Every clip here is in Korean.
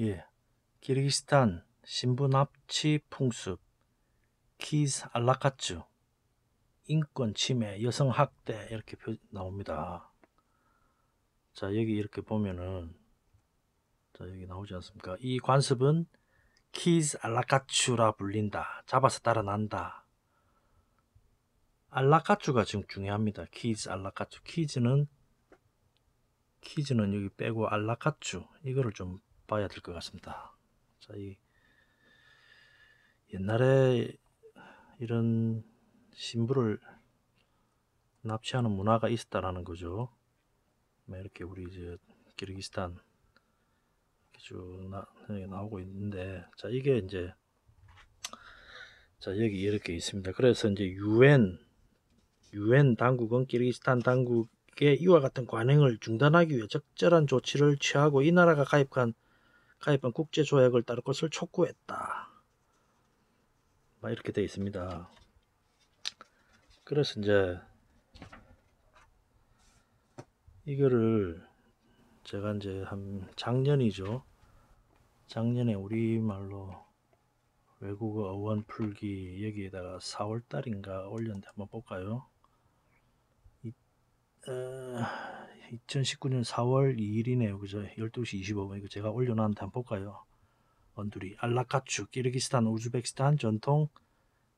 예. 기르기스탄 신분 합치 풍습 키스 알라카츠 인권 침해 여성 학대 이렇게 나옵니다. 자 여기 이렇게 보면은 자 여기 나오지 않습니까? 이 관습은 키스 알라카츄라 불린다. 잡아서 따라난다. 알라카츄가 지금 중요합니다. 키즈 알라카츄 키즈는 키즈는 여기 빼고 알라카츄 이거를 좀 봐야 될 것 같습니다. 자, 이 옛날에 이런 신부를 납치하는 문화가 있었다라는 거죠. 뭐 이렇게 우리 이제 기르기스탄 쭉 나, 나오고 있는데 자 이게 이제 자 여기 이렇게 있습니다. 그래서 이제 유엔 유엔 당국은 기르기스탄 당국의 이와 같은 관행을 중단하기 위해 적절한 조치를 취하고 이 나라가 가입한 가입한 국제조약을 따를 것을 촉구했다. 막 이렇게 되어 있습니다. 그래서 이제 이거를 제가 이제 한 작년이죠. 작년에 우리말로 외국어 어원 풀기 여기에다가 4월달인가 올렸는데 한번 볼까요? 이, 에... 어, 2019년 4월 2일이네요. 그죠? 12시 25분. 이거 제가 올려놨는데 한번 볼까요? 언두리. 알라카추, 키르기스탄, 우즈베키스탄 전통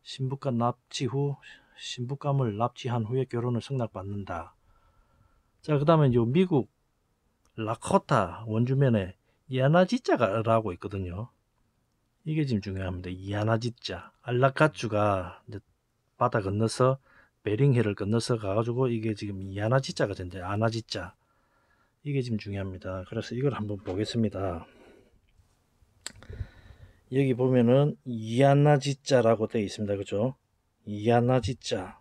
신부감 납치 후 신부감을 납치한 후에 결혼을 승낙받는다. 자, 그 다음에 요 미국 라코타 원주면에 이 야나지자가라고 있거든요. 이게 지금 중요합니다. 이 야나지자. 알라카추가 바다 건너서 베링해를 건너서 가가지고 이게 지금 이아나지자가 된대요. 아나지자. 이게 지금 중요합니다. 그래서 이걸 한번 보겠습니다. 여기 보면은 이아나지자라고 되어 있습니다. 그죠? 이아나지자.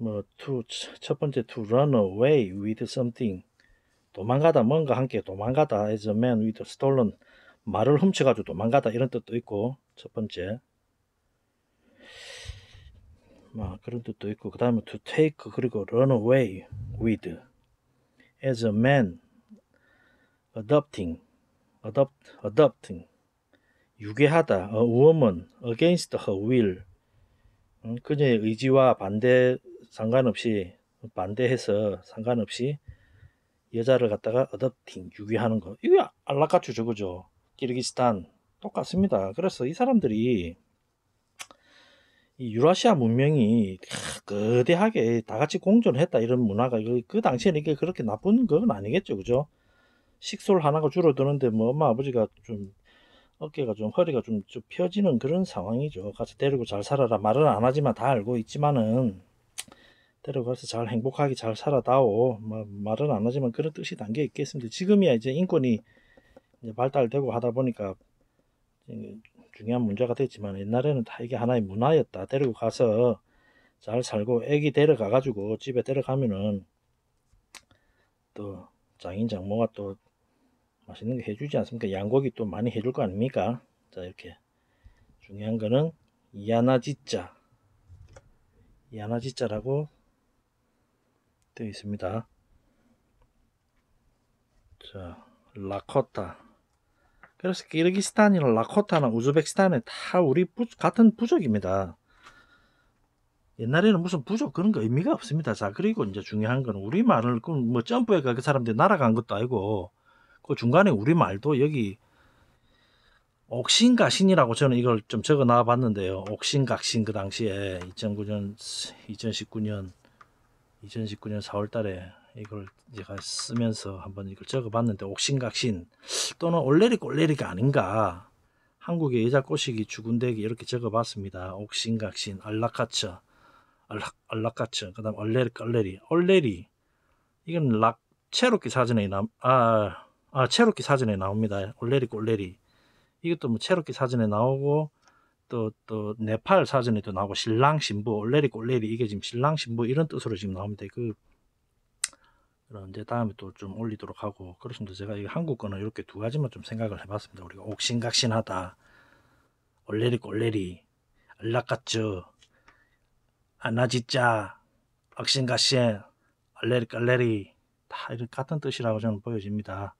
뭐, t 첫 번째, to run away with something. 도망가다, 뭔가 함께 도망가다. as a man with stolen. 말을 훔쳐가지고 도망가다. 이런 뜻도 있고. 첫 번째. 막 그런 뜻도 있고 그 다음에 to take 그리고 run away with as a man adopting adopt adopting 유괴하다 a woman against her will 그녀의 의지와 반대 상관없이 반대해서 상관없이 여자를 갖다가 어댑팅 유괴하는거 이게 알라카추저거죠 키르기스탄 똑같습니다. 그래서 이 사람들이 이 유라시아 문명이 거대하게 다 같이 공존했다 이런 문화가 그, 그 당시에는 이게 그렇게 나쁜 건 아니겠죠, 그죠? 식솔 하나가 줄어드는데 뭐 엄마 아버지가 좀 어깨가 좀 허리가 좀, 좀 펴지는 그런 상황이죠. 같이 데리고 잘 살아라 말은 안 하지만 다 알고 있지만은 데려가서 잘 행복하게 잘 살아다오 뭐 말은 안 하지만 그런 뜻이 담겨 있겠습니다. 지금이야 이제 인권이 이제 발달되고 하다 보니까 중요한 문제가 됐지만 옛날에는 다 이게 하나의 문화였다. 데리고 가서 잘 살고 애기 데려가 가지고 집에 데려가면은 또 장인 장모가 또 맛있는 거 해주지 않습니까? 양고기 또 많이 해줄 거 아닙니까? 자 이렇게 중요한 거는 이아나지자 이아나지자라고 되어 있습니다. 자 라코타 그래서 기르기스탄이나 라코타나 우즈베키스탄에다 우리 부, 같은 부족입니다. 옛날에는 무슨 부족 그런 거 의미가 없습니다. 자, 그리고 이제 중요한 건 우리말을 그 뭐 점프해가 게 그 사람들이 날아간 것도 아니고 그 중간에 우리말도 여기 옥신각신이라고 저는 이걸 좀 적어 놔 봤는데요. 옥신각신 그 당시에 2009년 2019년 2019년 4월 달에 이걸 제가 쓰면서 한번 이걸 적어봤는데 옥신각신 또는 올레리 꼴레리가 아닌가 한국의 여자 꼬시기 주군대기 이렇게 적어봤습니다. 옥신각신 알라카처 알락, 알라카처 그 다음 올레리 꼴레리 올레리 이건 락 체로키 사전에 나 아, 아 체로키 사전에 나옵니다. 올레리 꼴레리 이것도 뭐 체로키 사전에 나오고 또, 또, 네팔 사전에도 나오고, 신랑 신부, 올레리 꼴레리, 이게 지금 신랑 신부 이런 뜻으로 지금 나옵니다. 그, 그럼 이제 다음에 또 좀 올리도록 하고 그렇습니다. 제가 한국 어는 이렇게 두 가지만 좀 생각을 해봤습니다. 우리가 옥신각신하다, 올레리 꼴레리, 알락가죠 아나지짜, 악신각신, 얼레리 꼴레리 다 이런 같은 뜻이라고 저는 보여집니다.